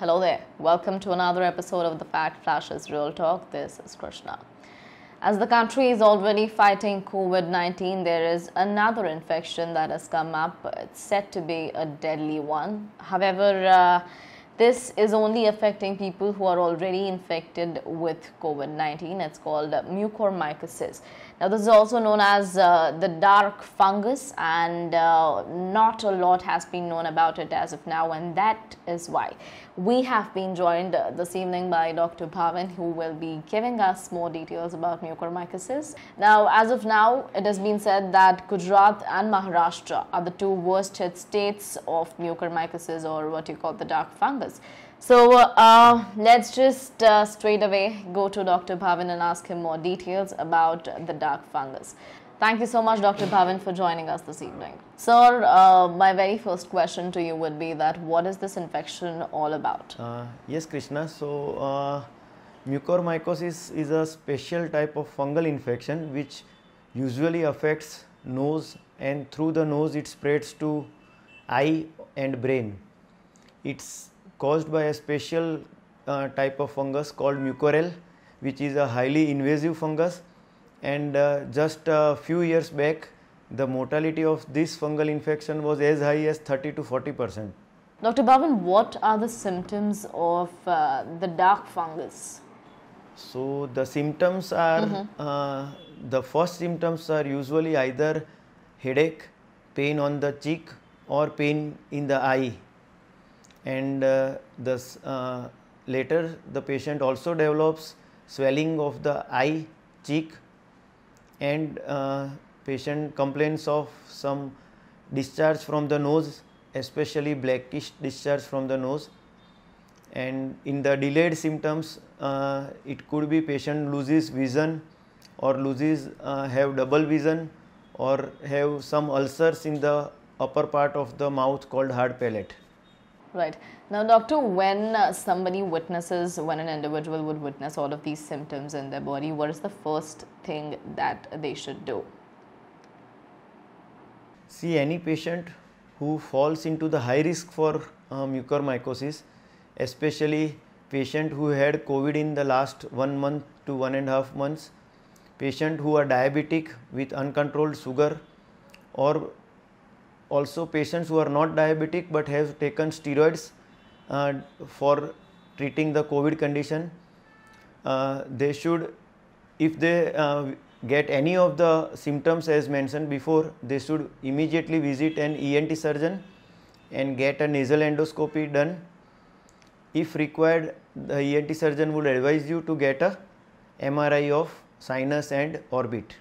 Hello there. Welcome to another episode of the Fact Flashes Real Talk. This is Krishna. As the country is already fighting COVID 19, there is another infection that has come up. It's said to be a deadly one. However, uh, this is only affecting people who are already infected with COVID 19. It's called mucormycosis. Now, this is also known as uh, the dark fungus, and uh, not a lot has been known about it as of now, and that is why we have been joined uh, this evening by Dr. Bhavan, who will be giving us more details about mucormycosis. Now, as of now, it has been said that Gujarat and Maharashtra are the two worst hit states of mucormycosis, or what you call the dark fungus. So uh, let's just uh, straight away go to Dr. Bhavin and ask him more details about the dark fungus. Thank you so much, Dr. Bhavin, for joining us this evening. Sir, uh, my very first question to you would be that what is this infection all about? Uh, yes, Krishna. So uh, mucormycosis is a special type of fungal infection which usually affects nose and through the nose it spreads to eye and brain. It's caused by a special uh, type of fungus called mucorel which is a highly invasive fungus and uh, just a few years back the mortality of this fungal infection was as high as 30 to 40 percent. Dr. Bhavan, what are the symptoms of uh, the dark fungus? So the symptoms are mm -hmm. the first symptoms are usually either headache, pain on the cheek or pain in the eye and uh, thus uh, later the patient also develops swelling of the eye cheek and uh, patient complains of some discharge from the nose especially blackish discharge from the nose and in the delayed symptoms uh, it could be patient loses vision or loses uh, have double vision or have some ulcers in the upper part of the mouth called hard palate. Right. Now, doctor, when uh, somebody witnesses, when an individual would witness all of these symptoms in their body, what is the first thing that they should do? See, any patient who falls into the high risk for uh, mucormycosis, especially patient who had COVID in the last one month to one and a half months, patient who are diabetic with uncontrolled sugar or also patients who are not diabetic but have taken steroids uh, for treating the COVID condition. Uh, they should, if they uh, get any of the symptoms as mentioned before, they should immediately visit an ENT surgeon and get a nasal endoscopy done. If required, the ENT surgeon would advise you to get a MRI of sinus and orbit.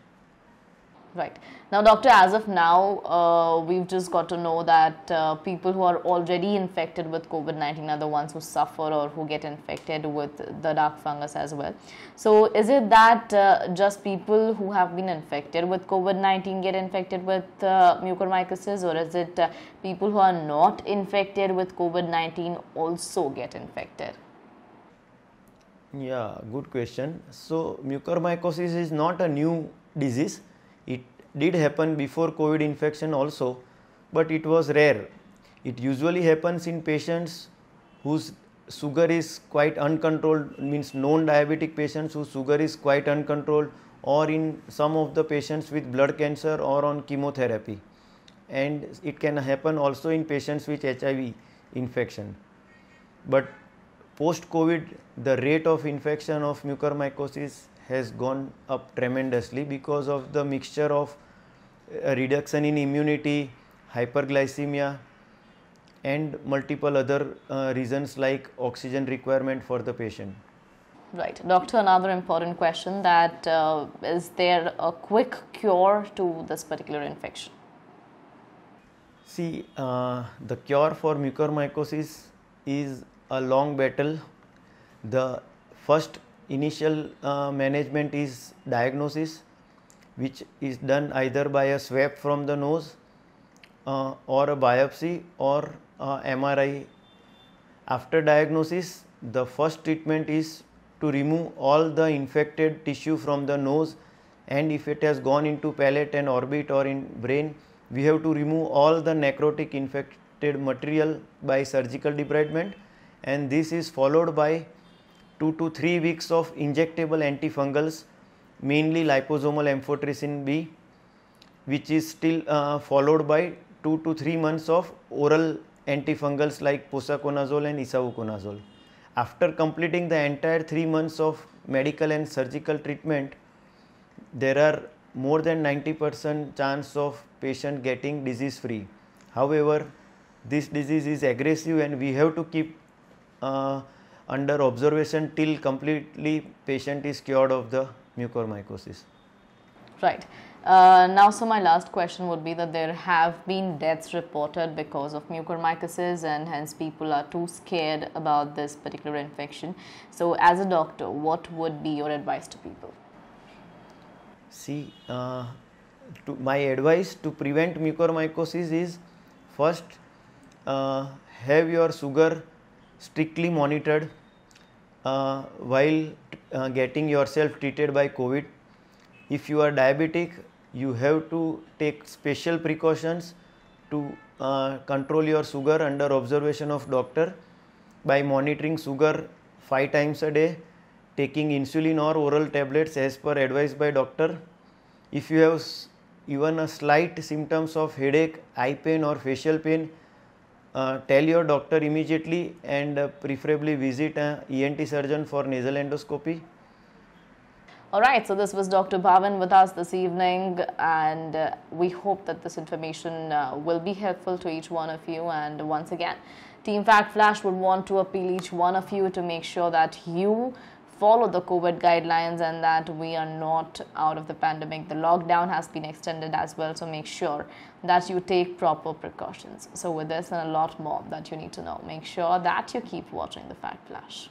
Right. Now, doctor, as of now, uh, we've just got to know that uh, people who are already infected with COVID 19 are the ones who suffer or who get infected with the dark fungus as well. So, is it that uh, just people who have been infected with COVID 19 get infected with uh, mucormycosis, or is it uh, people who are not infected with COVID 19 also get infected? Yeah, good question. So, mucormycosis is not a new disease it did happen before COVID infection also, but it was rare. It usually happens in patients whose sugar is quite uncontrolled, means non diabetic patients whose sugar is quite uncontrolled, or in some of the patients with blood cancer or on chemotherapy. And it can happen also in patients with HIV infection. But post COVID, the rate of infection of mucormycosis has gone up tremendously because of the mixture of uh, reduction in immunity, hyperglycemia and multiple other uh, reasons like oxygen requirement for the patient. Right. Doctor, another important question that uh, is there a quick cure to this particular infection? See, uh, the cure for mucormycosis is a long battle. The first initial uh, management is diagnosis which is done either by a swab from the nose uh, or a biopsy or uh, MRI. After diagnosis, the first treatment is to remove all the infected tissue from the nose and if it has gone into palate and orbit or in brain, we have to remove all the necrotic infected material by surgical debridement and this is followed by 2 to 3 weeks of injectable antifungals mainly liposomal amphotericin B which is still uh, followed by 2 to 3 months of oral antifungals like posaconazole and isavuconazole. After completing the entire 3 months of medical and surgical treatment, there are more than 90% chance of patient getting disease free. However, this disease is aggressive and we have to keep uh, under observation till completely patient is cured of the mucormycosis. Right. Uh, now, so my last question would be that there have been deaths reported because of mucormycosis, and hence people are too scared about this particular infection. So, as a doctor, what would be your advice to people? See, uh, to my advice to prevent mucormycosis is first uh, have your sugar strictly monitored uh, while uh, getting yourself treated by COVID. If you are diabetic, you have to take special precautions to uh, control your sugar under observation of doctor by monitoring sugar 5 times a day, taking insulin or oral tablets as per advice by doctor. If you have even a slight symptoms of headache, eye pain or facial pain, uh, tell your doctor immediately and uh, preferably visit an ENT surgeon for nasal endoscopy. All right, so this was Dr. Bhavan with us this evening, and uh, we hope that this information uh, will be helpful to each one of you. And once again, Team Fact Flash would want to appeal each one of you to make sure that you follow the COVID guidelines and that we are not out of the pandemic. The lockdown has been extended as well, so make sure that you take proper precautions. So, with this and a lot more that you need to know, make sure that you keep watching the Fact Flash.